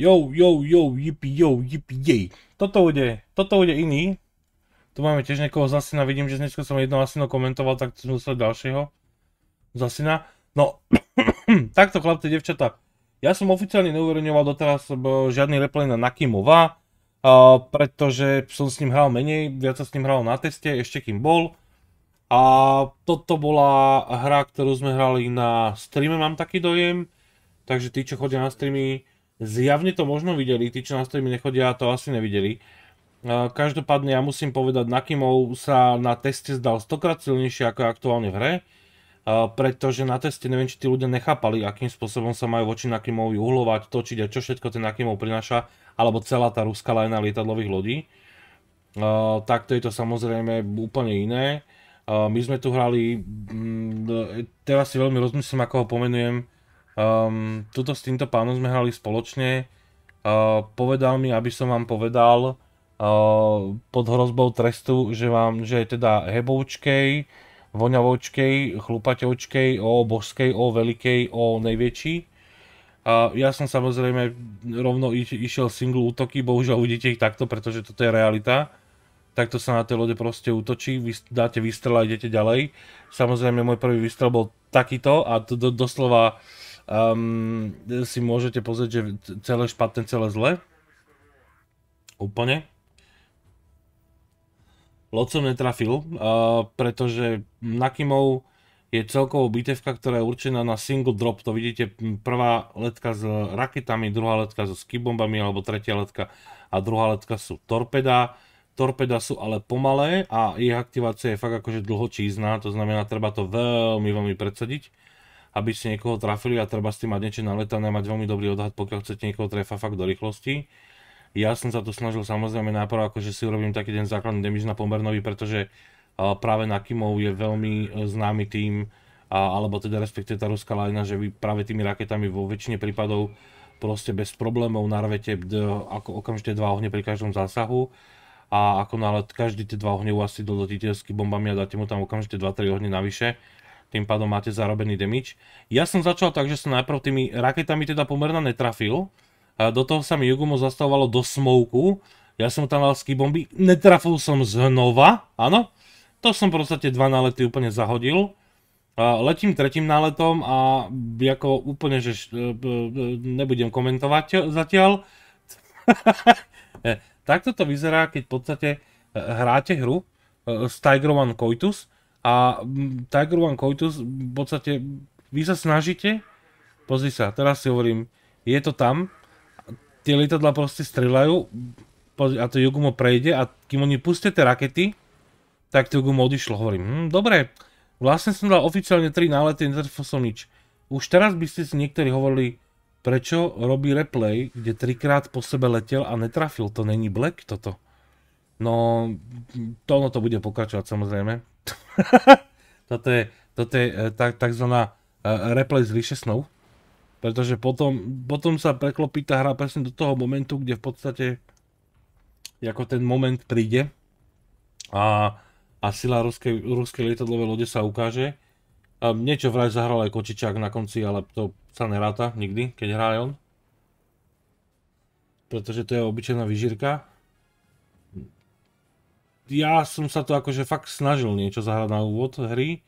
Jo, jo, jo, jipi, jo, jipi, jej. Toto bude, toto bude iný. Tu máme tiež niekoho z Asina, vidím, že dneska som jedno Asino komentoval, tak som dostal ďalšieho. Z Asina. No, takto chlapci, devčata. Ja som oficiálne neuverejňoval doteraz eh, žiadny replay na Nakimova, eh, pretože som s ním hral menej, viac sa s ním hral na teste, ešte kým bol. A toto bola hra, ktorú sme hrali na streame, mám taký dojem. Takže tí, čo chodia na streamy, Zjavne to možno videli, tí, čo na streamy nechodia, to asi nevideli. Každopádne ja musím povedať, Nakimov sa na teste zdal stokrát silnejšie ako aktuálne v hre, pretože na teste neviem, či tí ľudia nechápali, akým spôsobom sa majú voči Nakimovi uhlovať, točiť a čo všetko ten Nakimov prináša, alebo celá tá ruská lajna lietadlových lodí. Takto je to samozrejme úplne iné. My sme tu hrali, mm, e, teraz si veľmi rozmyslím, ako ho pomenujem, Um, tuto s týmto pánom sme hrali spoločne. Uh, povedal mi, aby som vám povedal uh, pod hrozbou trestu, že vám, že je teda heboučkej, voňavoučkej, chlupatevčkej, o božskej, o veľkej o nejväčší. ja som samozrejme rovno iš, išiel single útoky, bohužiaľ uvidíte ich takto, pretože toto je realita. Takto sa na tej lode proste útočí, vy, dáte výstrel a idete ďalej. Samozrejme môj prvý výstrel bol takýto a to, do, doslova um, si môžete pozrieť, že celé špatné, celé zle. Úplne. Loď som netrafil, uh, pretože Nakimov je celkovo bitevka, ktorá je určená na single drop. To vidíte, prvá letka s raketami, druhá letka so skibombami, alebo tretia letka a druhá letka sú torpeda. Torpeda sú ale pomalé a ich aktivácia je fakt akože dlhočízna, to znamená, treba to veľmi, veľmi predsadiť aby ste niekoho trafili a treba s tým mať niečo naletané a mať veľmi dobrý odhad, pokiaľ chcete niekoho trefa fakt do rýchlosti. Ja som sa to snažil samozrejme najprv, akože si urobím taký ten základný damage na Pombernovi, pretože práve na Kimov je veľmi e, známy tým, alebo teda respektive tá ruská lajna, že vy práve tými raketami vo väčšine prípadov proste bez problémov narvete ako okamžite dva ohne pri každom zásahu a ako náhle každý tie dva ohne uasí do dotiteľsky bombami a dáte mu tam okamžite 2-3 ohne navyše, tým pádom máte zarobený damage. Ja som začal tak, že som najprv tými raketami teda pomerne netrafil, a do toho sa mi Jugumo zastavovalo do smoku, ja som tam mal ski bomby, netrafil som znova, áno, to som v podstate dva nálety úplne zahodil, a letím tretím náletom a ako úplne, že e, e, nebudem komentovať zatiaľ. E, takto to vyzerá, keď v podstate hráte hru s Tigerom One Coitus, a Tiger One Coitus, v podstate, vy sa snažíte, pozri sa, teraz si hovorím, je to tam, tie lietadla proste strelajú, a to Jogumo prejde a kým oni pustia tie rakety, tak to Jogumo odišlo, hovorím, hm, dobre, vlastne som dal oficiálne 3 nálety, netrfil som nič. Už teraz by ste si niektorí hovorili, prečo robí replay, kde trikrát po sebe letel a netrafil, to není black toto. No, to ono to bude pokračovať samozrejme. toto je, toto je eh, tak, takzvaná eh, replay z ríše Pretože potom, potom sa preklopí tá hra presne do toho momentu, kde v podstate ako ten moment príde a, a sila ruskej, ruskej lietadlovej lode sa ukáže. Um, niečo vraj zahral aj Kočičák na konci, ale to sa neráta nikdy, keď hrá on. Pretože to je obyčajná vyžírka ja som sa to akože fakt snažil niečo zahrať na úvod hry,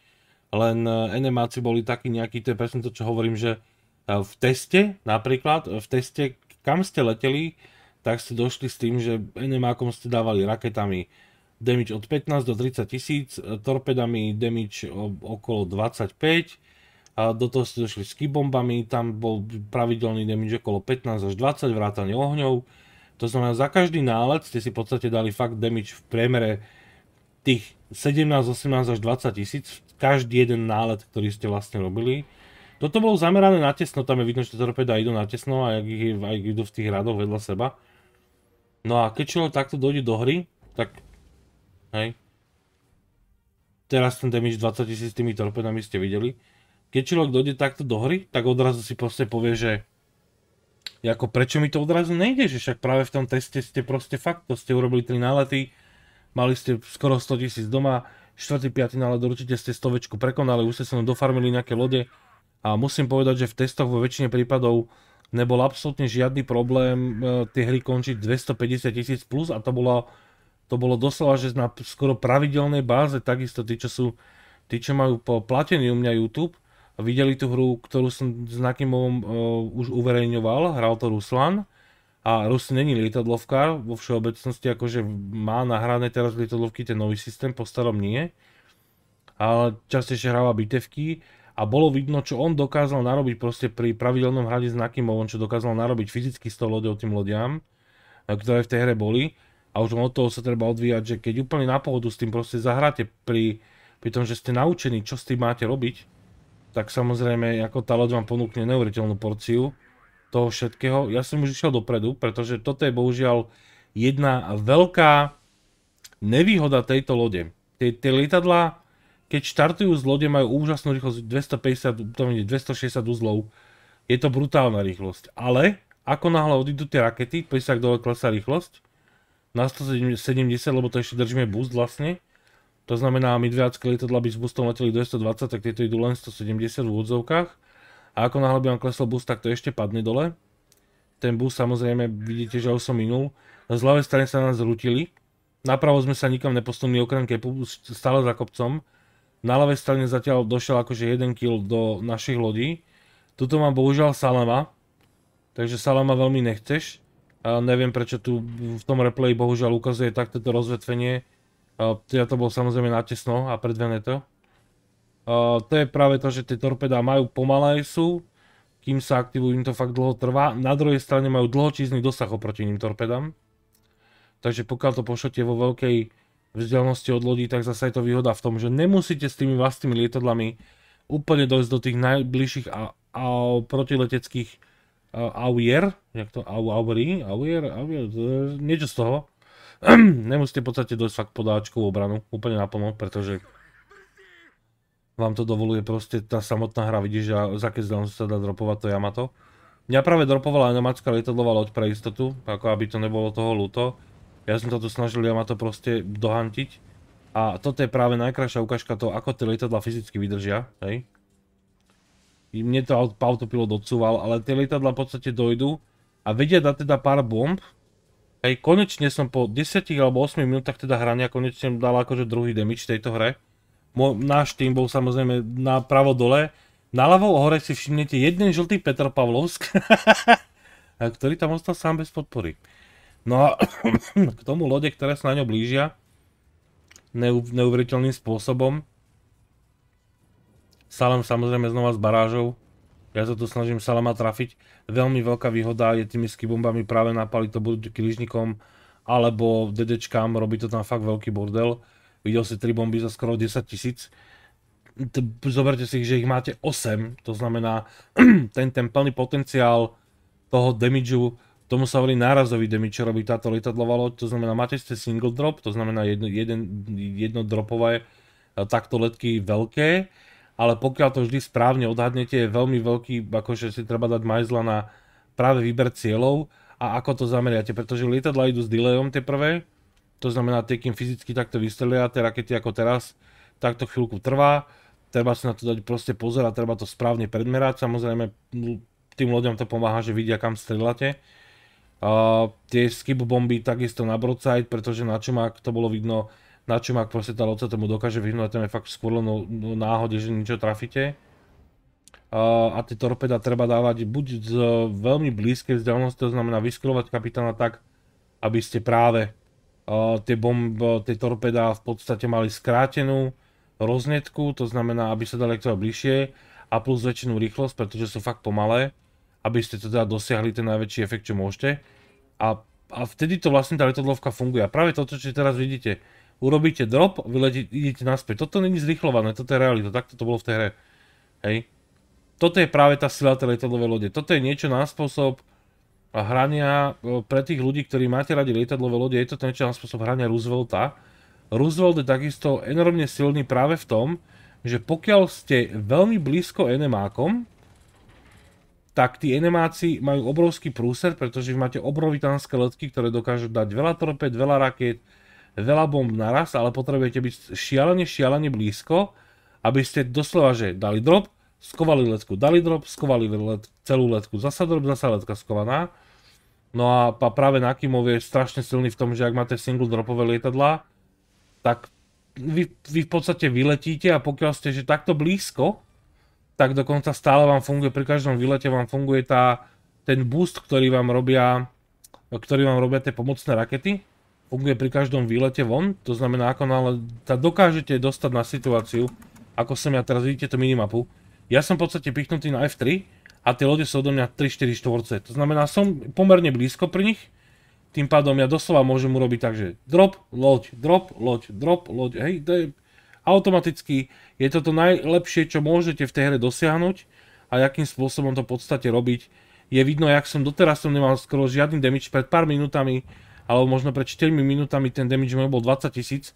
len e, animácie boli takí nejaký, to je presne to, čo hovorím, že e, v teste napríklad, e, v teste, kam ste leteli, tak ste došli s tým, že enemákom ste dávali raketami damage od 15 do 30 tisíc, torpedami damage okolo 25, a do toho ste došli s kybombami, tam bol pravidelný damage okolo 15 až 20, vrátanie ohňov, to znamená, za každý nálet ste si v podstate dali fakt damage v priemere tých 17, 18 až 20 tisíc, každý jeden nálet, ktorý ste vlastne robili. Toto bolo zamerané na tesno, tam je vidno, že tie torpeda idú na tesno a ich, aj idú v tých radoch vedľa seba. No a keď človek takto dojde do hry, tak hej, teraz ten damage 20 tisíc s tými torpedami ste videli. Keď človek dojde takto do hry, tak odrazu si proste povie, že ako prečo mi to odrazu nejde, že však práve v tom teste ste proste fakt, to ste urobili 3 nálety, mali ste skoro 100 tisíc doma, 4. 5. nálet určite ste stovečku prekonali, už ste sa dofarmili nejaké lode a musím povedať, že v testoch vo väčšine prípadov nebol absolútne žiadny problém e, tie hry končiť 250 tisíc plus a to bolo, to bolo doslova, že na skoro pravidelnej báze, takisto tí, čo sú, tí, čo majú platený u mňa YouTube, videli tú hru, ktorú som s Nakimovom uh, e, už uverejňoval, hral to Ruslan. A Rus není lietadlovka vo všeobecnosti akože má nahrané teraz lietadlovky ten nový systém, po starom nie. Ale častejšie hráva bitevky a bolo vidno, čo on dokázal narobiť proste pri pravidelnom hrade s Nakimovom, čo dokázal narobiť fyzicky s tou loďou tým loďam, e, ktoré v tej hre boli. A už od toho sa treba odvíjať, že keď úplne na pohodu s tým proste zahráte pri, pri tom, že ste naučení, čo s tým máte robiť, tak samozrejme ako tá loď vám ponúkne neuveriteľnú porciu toho všetkého. Ja som už išiel dopredu, pretože toto je bohužiaľ jedna veľká nevýhoda tejto lode. Tie, tie lietadlá, keď štartujú z lode, majú úžasnú rýchlosť 250, 260 uzlov. Je to brutálna rýchlosť. Ale ako náhle odídu tie rakety, 50 dole klesá rýchlosť na 170, lebo to ešte držíme boost vlastne, to znamená, midviacké lietadla by s boostom leteli 220, tak tieto idú len 170 v úvodzovkách. A ako náhle by vám klesol boost, tak to ešte padne dole. Ten boost samozrejme, vidíte, že ho som minul. Z ľavej strany sa nás zrutili. Napravo sme sa nikam neposunuli, okrem kepu, stále za kopcom. Na ľavej strane zatiaľ došiel akože 1 kill do našich lodí. Tuto mám bohužiaľ Salama, takže Salama veľmi nechceš. neviem prečo tu v tom replay bohužiaľ ukazuje takto rozvetvenie teda to bol samozrejme natesno a predvené to. To je práve to, že tie torpedá majú pomalé sú, kým sa aktivujú, im to fakt dlho trvá. Na druhej strane majú dlhočízny dosah oproti iným torpedám. Takže pokiaľ to pošlete vo veľkej vzdialnosti od lodí, tak zase je to výhoda v tom, že nemusíte s tými vlastnými lietadlami úplne dojsť do tých najbližších a, protileteckých auier, jak to auier, auier, niečo z toho. nemusíte v podstate dojsť fakt podáčkovú obranu, úplne naplno, pretože vám to dovoluje proste tá samotná hra, vidíš, že za keď zdám sa dá dropovať to Yamato. Mňa práve dropovala Yamatská lietadlová loď pre istotu, ako aby to nebolo toho luto. Ja som sa tu snažil Yamato proste dohantiť. A toto je práve najkrajšia ukážka toho, ako tie lietadla fyzicky vydržia, hej. Mne to autopilot odsúval, ale tie lietadla v podstate dojdú a vedia dať teda pár bomb, Hej, konečne som po 10 alebo 8 minútach teda hrania konečne dal akože druhý damage tejto hre. náš tým bol samozrejme na pravo dole. Na ľavo hore si všimnete jeden žltý Petr Pavlovsk, ktorý tam ostal sám bez podpory. No a k tomu lode, ktoré sa na ňo blížia, neuveriteľným spôsobom. Salem samozrejme znova s barážou. Ja sa tu snažím Salama trafiť. Veľmi veľká výhoda je tými skibombami práve napaliť to buď križnikom alebo dedečkám, robí to tam fakt veľký bordel. Videl si 3 bomby za skoro 10 tisíc. Zoberte si, že ich máte 8, to znamená ten, ten plný potenciál toho damageu, tomu sa hovorí nárazový damage, čo robí táto lietadlová loď, to znamená máte ste single drop, to znamená jedno, jeden, jedno dropové e, takto letky veľké, ale pokiaľ to vždy správne odhadnete, je veľmi veľký, akože si treba dať majzla na práve výber cieľov a ako to zameriate, pretože lietadla idú s delayom tie prvé, to znamená tie, kým fyzicky takto vystrelia tie teda rakety ako teraz, tak to chvíľku trvá, treba si na to dať proste pozor a treba to správne predmerať, samozrejme tým loďom to pomáha, že vidia kam strelate. Uh, tie skip bomby takisto na broadside, pretože na čumák to bolo vidno, na čom ak proste tá loca tomu dokáže vyhnúť, tam je fakt skôr len náhode, že niečo trafíte. Uh, a tie torpeda treba dávať buď z e, veľmi blízkej vzdialenosti, to znamená vyskrovať kapitána tak, aby ste práve uh, tie bomb, e, tie torpeda v podstate mali skrátenú roznetku, to znamená, aby sa dali k bližšie a plus väčšinu rýchlosť, pretože sú fakt pomalé, aby ste teda dosiahli ten najväčší efekt, čo môžete. A, a vtedy to vlastne tá letadlovka funguje. A práve toto, čo teraz vidíte, urobíte drop, vyletíte, idete naspäť. Toto není zrychlované, toto je realita, takto to bolo v tej hre. Hej. Toto je práve tá sila tej lietadlovej lode. Toto je niečo na spôsob hrania e, pre tých ľudí, ktorí máte radi lietadlové lode, je to niečo na spôsob hrania Roosevelta. Roosevelt je takisto enormne silný práve v tom, že pokiaľ ste veľmi blízko enemákom, tak tí enemáci majú obrovský prúser, pretože máte obrovitánske letky, ktoré dokážu dať veľa torpéd, veľa rakiet, veľa bomb naraz, ale potrebujete byť šialene, šialene blízko, aby ste doslova, že dali drop, skovali letku, dali drop, skovali let, celú letku, zasa drop, zasa letka skovaná. No a práve Nakimov je strašne silný v tom, že ak máte single dropové lietadlá, tak vy, vy v podstate vyletíte a pokiaľ ste že takto blízko, tak dokonca stále vám funguje, pri každom vylete vám funguje tá, ten boost, ktorý vám robia, ktorý vám robia tie pomocné rakety, funguje pri každom výlete von, to znamená ako náhle sa dokážete dostať na situáciu, ako som ja teraz, vidíte tú minimapu, ja som v podstate pichnutý na F3 a tie lode sú odo mňa 3-4 štvorce, to znamená som pomerne blízko pri nich, tým pádom ja doslova môžem urobiť tak, že drop, loď, drop, loď, drop, loď, hej, to je automaticky, je to to najlepšie, čo môžete v tej hre dosiahnuť a jakým spôsobom to v podstate robiť. Je vidno, jak som doteraz som nemal skoro žiadny damage pred pár minútami, alebo možno pred 4 minútami ten damage mu bol 20 tisíc.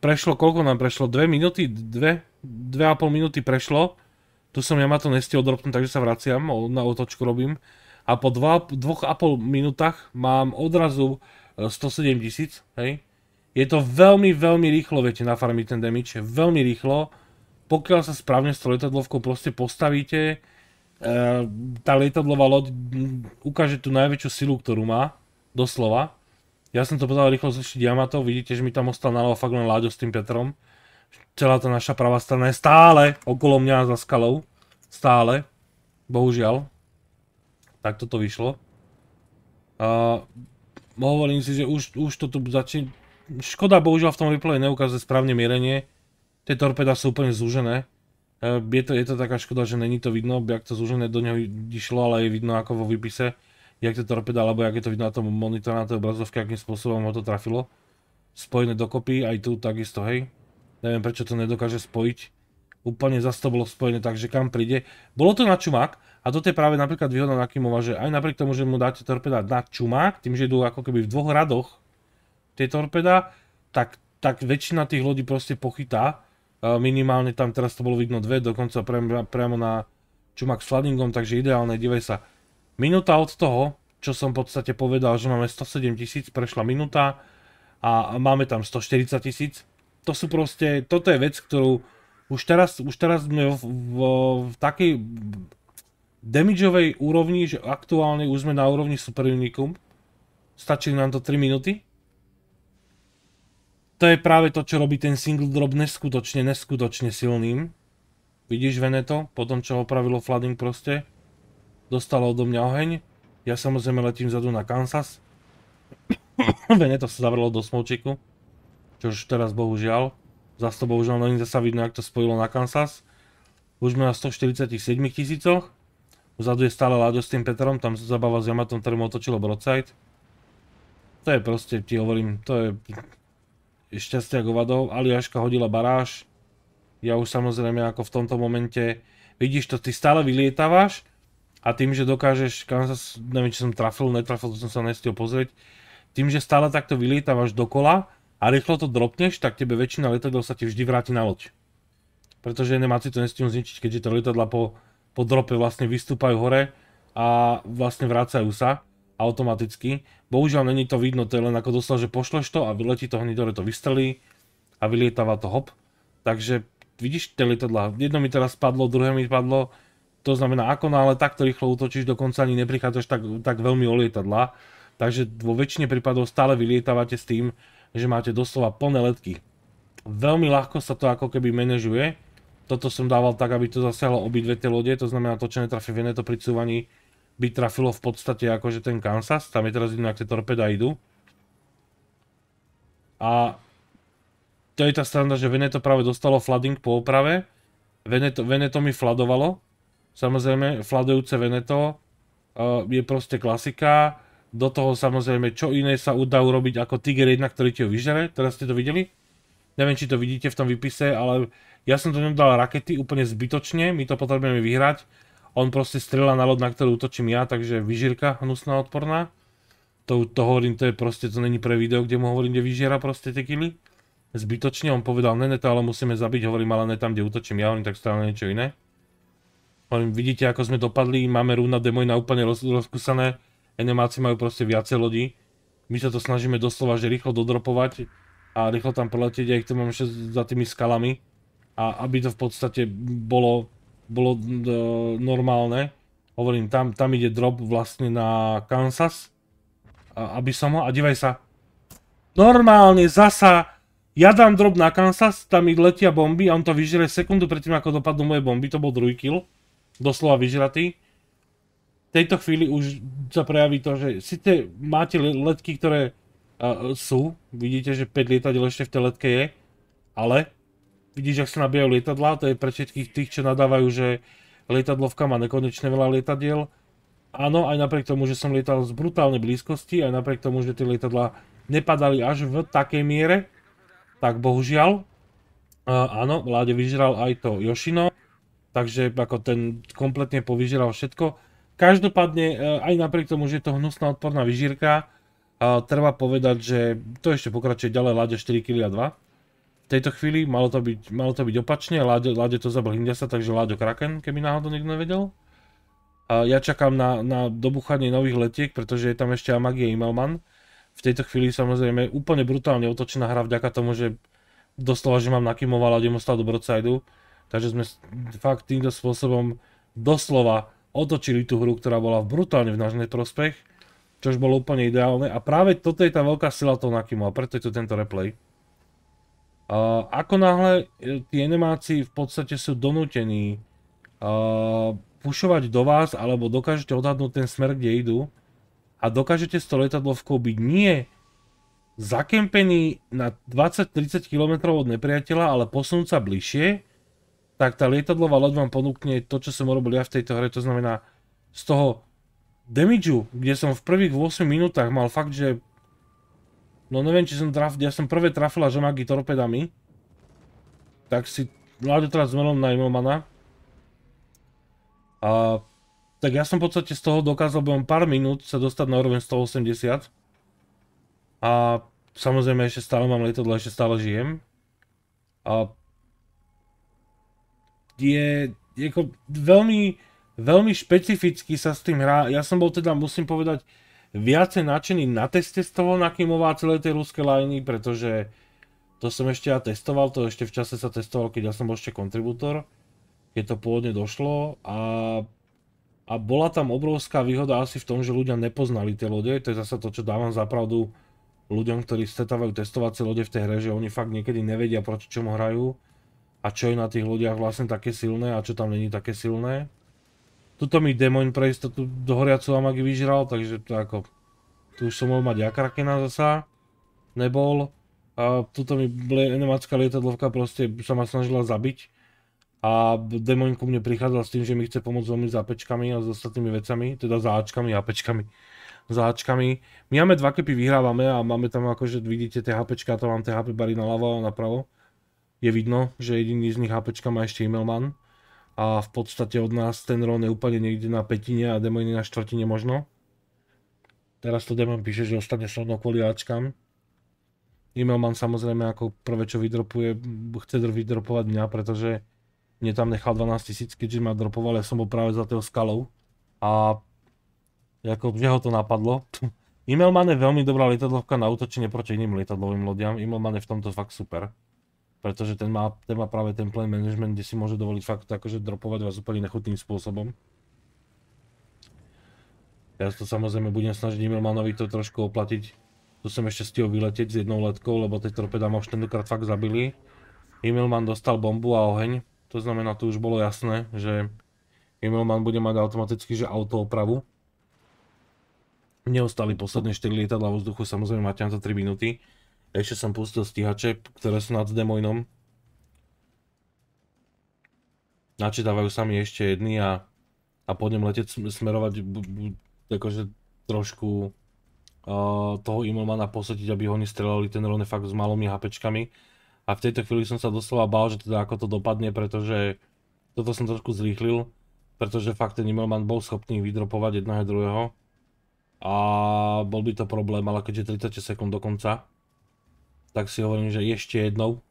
prešlo, koľko nám prešlo? 2 minúty? 2? 2,5 minúty prešlo. Tu som ja ma to nestiel dropnúť, takže sa vraciam, na otočku robím. A po 2,5 minútach mám odrazu 107 e, tisíc, hej. Je to veľmi, veľmi rýchlo, viete, nafarmiť ten damage, veľmi rýchlo. Pokiaľ sa správne s letadlovkou proste postavíte, e, tá lietadlová loď ukáže tú najväčšiu silu, ktorú má doslova. Ja som to povedal rýchlo zlišiť diamatov, vidíte, že mi tam ostal na fakt len Láďo s tým Petrom. Celá tá naša pravá strana je stále okolo mňa za skalou. Stále. Bohužiaľ. Tak toto vyšlo. hovorím si, že už, to tu začne... Škoda bohužiaľ v tom replaye neukazuje správne mierenie. Tie torpeda sú úplne zúžené. E, je, to, taká škoda, že není to vidno, ak to zúžené do neho išlo, ale je vidno ako vo výpise jak to torpeda, alebo jak je to vidno na tom monitore, na tej obrazovke, akým spôsobom ho to trafilo. Spojené dokopy, aj tu takisto, hej. Neviem, prečo to nedokáže spojiť. Úplne zase to bolo spojené, takže kam príde. Bolo to na čumák, a toto je práve napríklad výhoda Kimova, že aj napriek tomu, že mu dáte torpeda na čumák, tým, že idú ako keby v dvoch radoch tie torpeda, tak, tak väčšina tých lodí proste pochytá. E, minimálne tam teraz to bolo vidno dve, dokonca priamo, priamo na čumák s fladingom, takže ideálne, divaj sa. Minúta od toho, čo som v podstate povedal, že máme 107 tisíc, prešla minúta a máme tam 140 tisíc. To sú proste, toto je vec, ktorú už teraz, už teraz sme v, v, v takej damageovej úrovni, že aktuálne už sme na úrovni Super Unicum. Stačili nám to 3 minúty. To je práve to, čo robí ten single drop neskutočne, neskutočne silným. Vidíš Veneto, po tom, čo opravilo flooding proste dostala odo mňa oheň. Ja samozrejme letím zadu na Kansas. Vene to sa zavrlo do smolčiku. Čo už teraz bohužiaľ. Zas to bohužiaľ není zasa vidno, jak to spojilo na Kansas. Už sme na 147 tisícoch. Vzadu je stále Láďo s tým Petrom, tam sa zabava s Yamatom, ktorým otočilo Broadside. To je proste, ti hovorím, to je šťastie ako vadov. Aliaška hodila baráž. Ja už samozrejme ako v tomto momente, vidíš to, ty stále vylietávaš, a tým, že dokážeš, Kansas, neviem, či som trafil, netrafil, to som sa nestiel pozrieť, tým, že stále takto vylietávaš dokola a rýchlo to dropneš, tak tebe väčšina lietadla sa ti vždy vráti na loď. Pretože si to nestihnú zničiť, keďže to lietadla po, po drope vlastne vystúpajú hore a vlastne vrácajú sa automaticky. Bohužiaľ není to vidno, to je len ako doslova, že pošleš to a vyletí to hneď hore, to vystrelí a vylietáva to hop. Takže vidíš tie lietadla, jedno mi teraz spadlo, druhé mi padlo, to znamená, ako ale takto rýchlo utočíš, dokonca ani neprichádzaš tak, tak veľmi o lietadla. Takže vo väčšine prípadov stále vylietávate s tým, že máte doslova plné letky. Veľmi ľahko sa to ako keby manažuje. Toto som dával tak, aby to zasiahlo obidve tie lode, to znamená to, čo netrafí v to pricúvaní, by trafilo v podstate akože ten Kansas, tam je teraz vidno, ak tie torpeda idú. A to je tá strana, že Veneto práve dostalo flooding po oprave, Veneto, Veneto mi fladovalo, Samozrejme, Fladujúce Veneto eh, je proste klasika. Do toho samozrejme, čo iné sa udá urobiť ako Tiger 1, ktorý ti ho vyžere. Teraz ste to videli? Neviem, či to vidíte v tom výpise, ale ja som do ňom dal rakety úplne zbytočne. My to potrebujeme vyhrať. On proste strela na lod, na ktorú utočím ja, takže vyžírka hnusná, odporná. To, hovorím, to je proste, to není pre video, kde mu hovorím, kde vyžiera proste tie kily. Zbytočne, on povedal, ne, ne, to ale musíme zabiť, hovorím, ale ne tam, kde utočím ja, hovorím, tak stále niečo iné vidíte, ako sme dopadli, máme rúna demoj na úplne roz, rozkusané, majú proste viacej lodí. My sa to snažíme doslova, že rýchlo dodropovať a rýchlo tam preletieť, aj to mám ešte za tými skalami. A aby to v podstate bolo, bolo e, normálne, hovorím, tam, tam ide drop vlastne na Kansas. A, aby som ho, a divaj sa, normálne zasa ja dám drop na Kansas, tam mi letia bomby a on to vyžere sekundu predtým, ako dopadnú moje bomby, to bol druhý kill doslova vyžratý. V tejto chvíli už sa prejaví to, že síce máte letky, ktoré uh, sú, vidíte, že 5 lietadiel ešte v tej letke je, ale vidíš, ak sa nabijajú lietadlá, to je pre všetkých tých, čo nadávajú, že lietadlovka má nekonečne veľa lietadiel. Áno, aj napriek tomu, že som lietal z brutálnej blízkosti, aj napriek tomu, že tie lietadlá nepadali až v takej miere, tak bohužiaľ, uh, áno, vláde vyžral aj to Yoshino, Takže ako ten kompletne povyžeral všetko. Každopádne, e, aj napriek tomu, že je to hnusná odporná vyžírka, e, treba povedať, že to ešte pokračuje ďalej Lade 4 kg 2. V tejto chvíli malo to byť, malo to byť opačne, Lade, Lade to zabal Hindiasa, takže Lade Kraken, keby náhodou niekto nevedel. A ja čakám na, na dobuchanie nových letiek, pretože je tam ešte Amagie Imelman. V tejto chvíli samozrejme úplne brutálne otočená hra vďaka tomu, že doslova, že mám nakimovala Demostal do Broadsideu Takže sme fakt týmto spôsobom doslova otočili tú hru, ktorá bola brutálne v náš neprospech, čož bolo úplne ideálne a práve toto je tá veľká sila toho Nakimu a preto je to tento replay. ako náhle tie enemáci v podstate sú donútení e, pušovať do vás, alebo dokážete odhadnúť ten smer, kde idú a dokážete to letadlovkou byť nie zakempený na 20-30 km od nepriateľa, ale posunúť sa bližšie, tak tá lietadlová loď vám ponúkne to, čo som urobil ja v tejto hre, to znamená z toho damage'u, kde som v prvých 8 minútach mal fakt, že no neviem, či som traf, ja som prvé trafila žomagy torpedami, tak si Láďo teraz zmerom na imomana. A tak ja som v podstate z toho dokázal by pár minút sa dostať na úroveň 180. A samozrejme ešte stále mám lietadlo, ešte stále žijem. A je ako veľmi, veľmi špecificky sa s tým hrá. Ja som bol teda, musím povedať, viacej nadšený na teste z toho Nakimová celé tej ruské lajny, pretože to som ešte ja testoval, to ešte v čase sa testoval, keď ja som bol ešte kontribútor, keď to pôvodne došlo a, a bola tam obrovská výhoda asi v tom, že ľudia nepoznali tie lode, to je zase to, čo dávam zapravdu ľuďom, ktorí stretávajú testovacie lode v tej hre, že oni fakt niekedy nevedia, proti čomu hrajú a čo je na tých lodiach vlastne také silné a čo tam není také silné. Tuto mi demoň pre istotu do horiacu amagy vyžral, takže to ako... Tu už som mohol mať akrakena zasa. Nebol. A tuto mi nemacká lietadlovka proste sa ma snažila zabiť. A demoň ku mne prichádzal s tým, že mi chce pomôcť s Apečkami a s ostatnými vecami, teda záčkami a pečkami. ačkami. My máme dva kepy, vyhrávame a máme tam akože, vidíte, tie HPčka, tam mám tie HP bary ľavo a napravo je vidno, že jediný z nich HP má ešte Immelman a v podstate od nás ten Ron je úplne niekde na petine a Demon na štvrtine možno. Teraz to Demon píše, že ostane so mnou kvôli Ačkám. Immelman samozrejme ako prvé čo vydropuje, chce vydropovať mňa, pretože mne tam nechal 12 tisíc, keďže ma dropoval, ja som bol práve za toho skalou. A ako, že ho to napadlo. Immelman je veľmi dobrá lietadlovka na útočenie proti iným lietadlovým lodiam. Immelman je v tomto fakt super pretože ten má, ten má práve ten plan management, kde si môže dovoliť fakt akože dropovať vás úplne nechutným spôsobom. Ja to samozrejme budem snažiť Emilmanovi to trošku oplatiť. Tu som ešte stihol vyletieť s jednou letkou, lebo tie torpeda ma už tentokrát fakt zabili. Emilman dostal bombu a oheň, to znamená, tu už bolo jasné, že Emilman bude mať automaticky že autoopravu. Neostali posledné 4 lietadla vo vzduchu, samozrejme máte na to 3 minúty. Ešte som pustil stíhače, ktoré sú nad demojnom. Načítavajú sami ešte jedny a, a pôjdem letieť smerovať akože trošku toho Imolmana posetiť, aby oni nestrelali ten Rone fakt s malými HPčkami. A v tejto chvíli som sa doslova bál, že teda ako to dopadne, pretože toto som trošku zrýchlil, pretože fakt ten Imolman bol schopný vydropovať jedného a druhého. A bol by to problém, ale keďže 30 sekúnd dokonca tak si hovorím, že ešte jednou.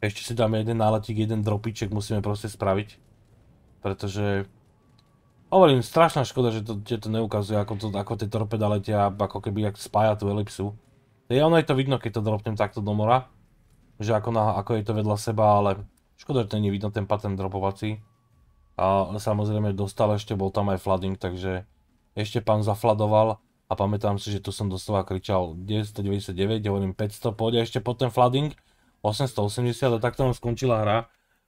Ešte si dáme jeden náletík, jeden dropiček musíme proste spraviť. Pretože... Hovorím, strašná škoda, že to, tieto neukazuje, ako, to, ako tie torpeda letia, ako keby jak spája tú elipsu. Je, ono je to vidno, keď to dropnem takto do mora. Že ako, na, ako je to vedľa seba, ale... Škoda, že to nie je vidno ten patent dropovací. A samozrejme dostal ešte, bol tam aj flooding, takže... Ešte pán zafladoval a pamätám si, že tu som doslova kričal 999, hovorím 500, pôjde ešte pod ten flooding, 880 a takto nám skončila hra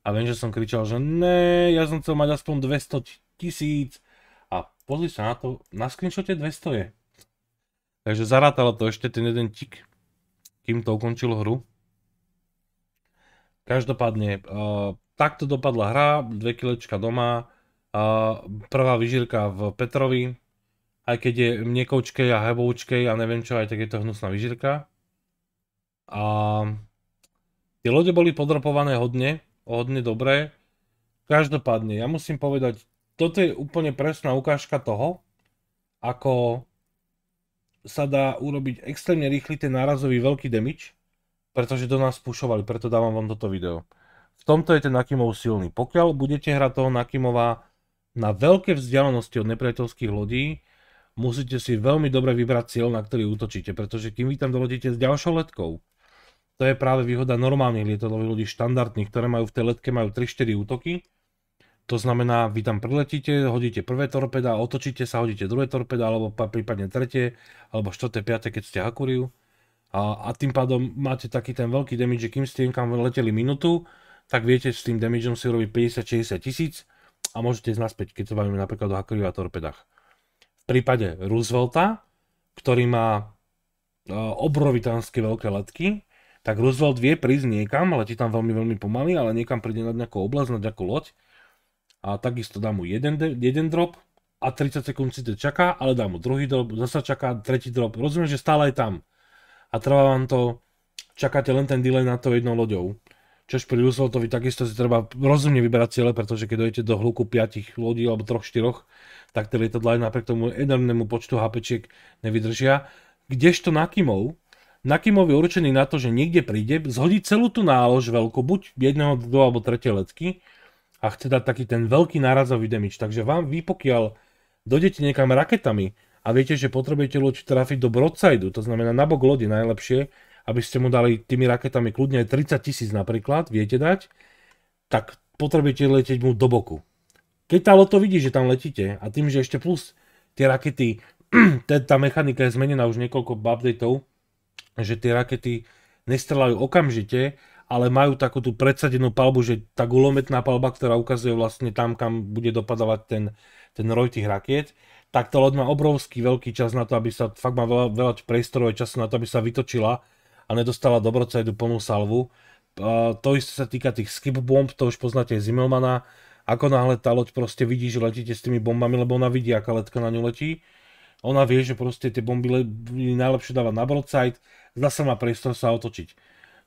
a viem, že som kričal, že ne, ja som chcel mať aspoň 200 tisíc a pozri sa na to, na screenshote 200 je. Takže zarátalo to ešte ten jeden tik, kým to ukončilo hru. Každopádne, uh, takto dopadla hra, dve kilečka doma, uh, prvá vyžírka v Petrovi, aj keď je mniekoučkej a heboučkej a neviem čo, aj tak je to hnusná vyžirka. A tie lode boli podropované hodne, hodne dobré. Každopádne, ja musím povedať, toto je úplne presná ukážka toho, ako sa dá urobiť extrémne rýchly ten nárazový veľký damage, pretože do nás pušovali, preto dávam vám toto video. V tomto je ten Nakimov silný. Pokiaľ budete hrať toho Nakimova na veľké vzdialenosti od nepriateľských lodí, musíte si veľmi dobre vybrať cieľ, na ktorý útočíte, pretože kým vy tam doletíte s ďalšou letkou, to je práve výhoda normálnych lietadlových ľudí, štandardných, ktoré majú v tej letke majú 3-4 útoky. To znamená, vy tam priletíte, hodíte prvé torpeda, otočíte sa, hodíte druhé torpeda, alebo prípadne tretie, alebo štvrté, piaté, keď ste Hakuriu. A, a tým pádom máte taký ten veľký damage, že kým ste kam leteli minútu, tak viete, s tým damageom si urobiť 50-60 tisíc a môžete ísť naspäť, keď sa bavíme napríklad o Hakuriu a torpedách prípade Roosevelta, ktorý má e, obrovitánske veľké letky, tak Roosevelt vie prísť niekam, letí tam veľmi, veľmi pomaly, ale niekam príde na nejakú oblasť, na nejakú loď a takisto dá mu jeden, jeden drop a 30 sekúnd si to čaká, ale dá mu druhý drop, zasa čaká tretí drop. Rozumiem, že stále je tam a trvá vám to, čakáte len ten delay na to jednou loďou. Čož pri Rooseveltovi takisto si treba rozumne vyberať ciele, pretože keď dojete do hluku 5 lodí alebo 3-4, tak tie lietadla aj napriek tomu enormnému počtu hp nevydržia. Kdežto Nakimov, Nakimov je určený na to, že niekde príde, zhodí celú tú nálož veľkú, buď jedného, dva alebo tretie letky a chce dať taký ten veľký nárazový demič. Takže vám vy pokiaľ dojdete niekam raketami a viete, že potrebujete loď trafiť do Broadside, to znamená na bok lodi najlepšie, aby ste mu dali tými raketami kľudne aj 30 tisíc napríklad, viete dať, tak potrebujete letieť mu do boku. Keď tá loto vidí, že tam letíte a tým, že ešte plus tie rakety, tá mechanika je zmenená už niekoľko updateov, že tie rakety nestrelajú okamžite, ale majú takú tú predsadenú palbu, že tá gulometná palba, ktorá ukazuje vlastne tam, kam bude dopadovať ten, ten roj tých rakiet, tak tá loď má obrovský veľký čas na to, aby sa, fakt má veľa, veľa a času na to, aby sa vytočila a nedostala Dobrocajdu plnú salvu. To isté sa týka tých skip bomb, to už poznáte aj Zimmelmana. Ako náhle tá loď proste vidí, že letíte s tými bombami, lebo ona vidí, aká letka na ňu letí. Ona vie, že proste tie bomby najlepšie dáva na broadside, zase má priestor sa otočiť.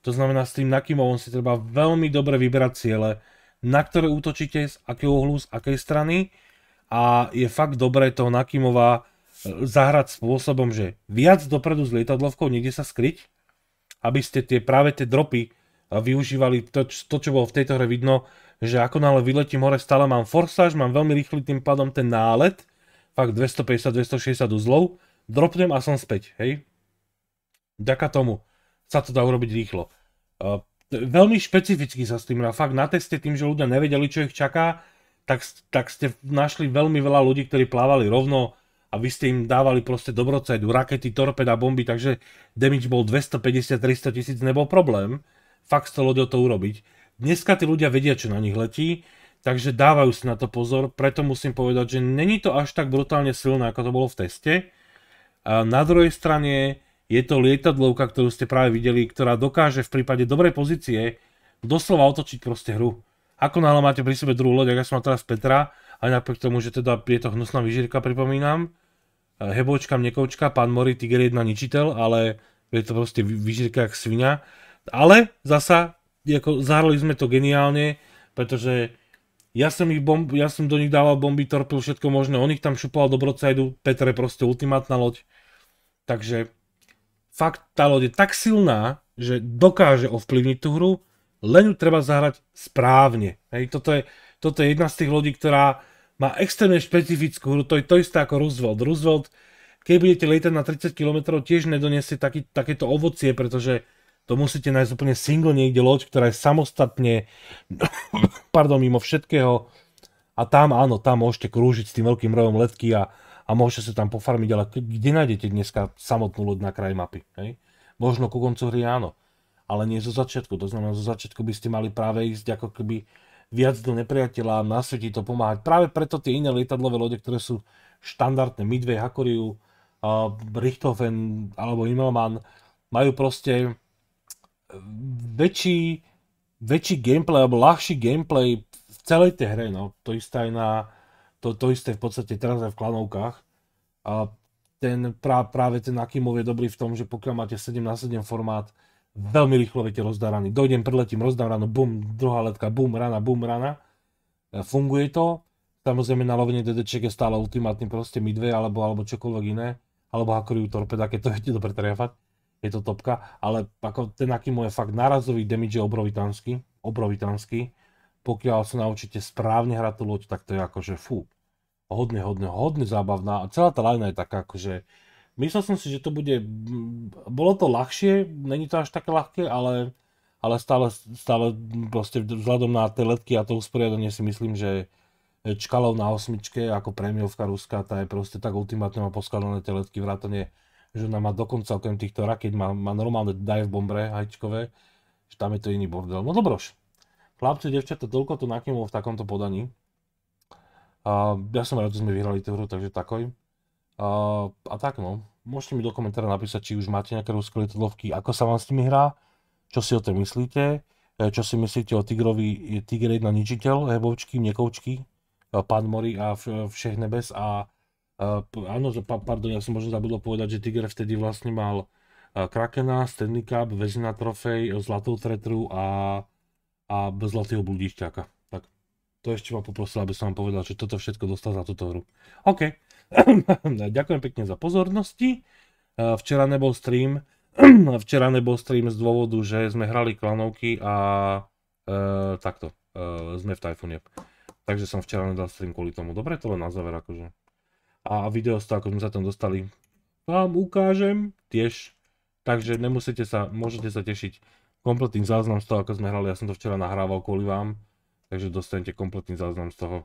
To znamená, s tým nakimovom si treba veľmi dobre vybrať ciele, na ktoré útočíte, z akého uhlu, z akej strany a je fakt dobré toho Nakimova eh, zahrať spôsobom, že viac dopredu s lietadlovkou, niekde sa skryť, aby ste tie, práve tie dropy eh, využívali to, to, čo bolo v tejto hre vidno, že ako náhle vyletím hore, stále mám forsáž, mám veľmi rýchly tým pádom ten nálet, fakt 250-260 uzlov, dropnem a som späť, hej. Ďaka tomu sa to dá urobiť rýchlo. Uh, veľmi špecificky sa s tým a fakt na teste tým, že ľudia nevedeli, čo ich čaká, tak, tak ste našli veľmi veľa ľudí, ktorí plávali rovno, a vy ste im dávali proste dobrocajdu, rakety, torpeda, bomby, takže damage bol 250-300 tisíc, nebol problém fakt stalo to to urobiť. Dneska tí ľudia vedia, čo na nich letí, takže dávajú si na to pozor, preto musím povedať, že není to až tak brutálne silné, ako to bolo v teste. A na druhej strane je to lietadlovka, ktorú ste práve videli, ktorá dokáže v prípade dobrej pozície doslova otočiť proste hru. Ako náhle máte pri sebe druhú loď, ak ja som mal teraz Petra, aj napriek tomu, že teda je to hnusná vyžírka, pripomínam. E, Hebočka, mnekovčka, pán Mori, Tiger 1 ničiteľ, ale je to proste vyžírka jak svinia. Ale zasa, ako zahrali sme to geniálne, pretože ja som, ich bomb, ja som do nich dával bomby, torpil všetko možné, on ich tam šupoval do Petr Petre proste ultimátna loď. Takže fakt tá loď je tak silná, že dokáže ovplyvniť tú hru, len ju treba zahrať správne. Hej, toto, je, toto je jedna z tých lodí, ktorá má extrémne špecifickú, to je to isté ako Roosevelt. Roosevelt, keď budete lietať na 30 km, tiež nedoniesie taký, takéto ovocie, pretože to musíte nájsť úplne single niekde loď, ktorá je samostatne, pardon, mimo všetkého. A tam, áno, tam môžete krúžiť s tým veľkým rojom letky a, a môžete sa tam pofarmiť, ale kde nájdete dneska samotnú loď na kraj mapy? Hej? Možno ku koncu hry áno, ale nie zo začiatku. To znamená, zo začiatku by ste mali práve ísť ako keby viac do nepriateľa a nasvetí to pomáhať. Práve preto tie iné lietadlové lode, ktoré sú štandardné, Midway, Hakoriu, Richthofen alebo Immelmann, majú proste e, väčší, väčší gameplay alebo ľahší gameplay v celej tej hre. No. To isté aj na, to, to isté v podstate teraz aj v klanovkách. A ten, prá, práve ten Akimov je dobrý v tom, že pokiaľ máte 7 na 7 formát, veľmi rýchlo viete rozdáraný. Dojdem, preletím, rozdám ráno, bum, druhá letka, bum, rana, bum, rana. E, funguje to. Samozrejme na lovenie DDček je stále ultimátny proste dve, alebo, alebo čokoľvek iné. Alebo hakorujú torpeda, keď to viete dobre trefať. Je to topka. Ale ako ten aký je fakt narazový damage je obrovitánsky. Obrovitánsky. Pokiaľ sa naučíte správne hrať tú loď, tak to je akože fú. Hodne, hodne, hodne zábavná. A celá tá lajna je taká akože Myslel som si, že to bude, bolo to ľahšie, není to až také ľahké, ale, ale stále, stále proste vzhľadom na tie letky a to usporiadanie si myslím, že Čkalov na osmičke ako prémiovka Ruská, tá je proste tak ultimátne má poskladané tie letky vrátane, že ona má dokonca okrem týchto raket, má, má normálne dive bombre hajčkové, že tam je to iný bordel. No dobroš, chlapci, devčata, toľko to nakýmol v takomto podaní. A ja som rád, že sme vyhrali tú hru, takže takoj. A, a tak no. Môžete mi do komentára napísať, či už máte nejaké ruské lietadlovky, ako sa vám s nimi hrá, čo si o tom myslíte, e, čo si myslíte o Tigrovi, tigre 1 Ničiteľ, Hebovčky, mnekovčky, e, Pán Mori a e, Všech nebes a áno, pardon, ja som možno zabudol povedať, že Tiger vtedy vlastne mal Krakena, Stanley Cup, Vezina trofej, Zlatú tretru a, a Zlatého blúdišťáka. Tak to ešte ma poprosil, aby som vám povedal, že toto všetko dostal za túto hru. OK, Ďakujem pekne za pozornosti. E, včera nebol stream. Včera nebol stream z dôvodu, že sme hrali klanovky a e, takto. E, sme v Typhoone. Takže som včera nedal stream kvôli tomu. Dobre, to len na záver akože. A video z toho, ako sme sa tam dostali, vám ukážem tiež. Takže nemusíte sa, môžete sa tešiť kompletný záznam z toho, ako sme hrali. Ja som to včera nahrával kvôli vám. Takže dostanete kompletný záznam z toho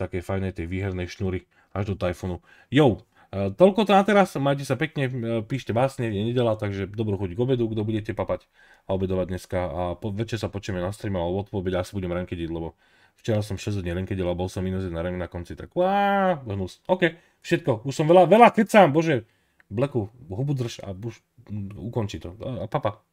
takej fajnej tej výhernej šnúry až do Typhoonu. Jo, e, toľko to na teda teraz, majte sa pekne, e, píšte básne, je nedela, takže dobrú chuť k obedu, kto budete papať a obedovať dneska a večer sa počujeme na streame, alebo odpovede, asi si budem rankediť, lebo včera som 6 dní rankedil a bol som minus 1 rank na konci, tak uá, hnus. OK, všetko, už som veľa, veľa kecám, bože, bleku, hubu drž a už mm, ukončí to, a papa.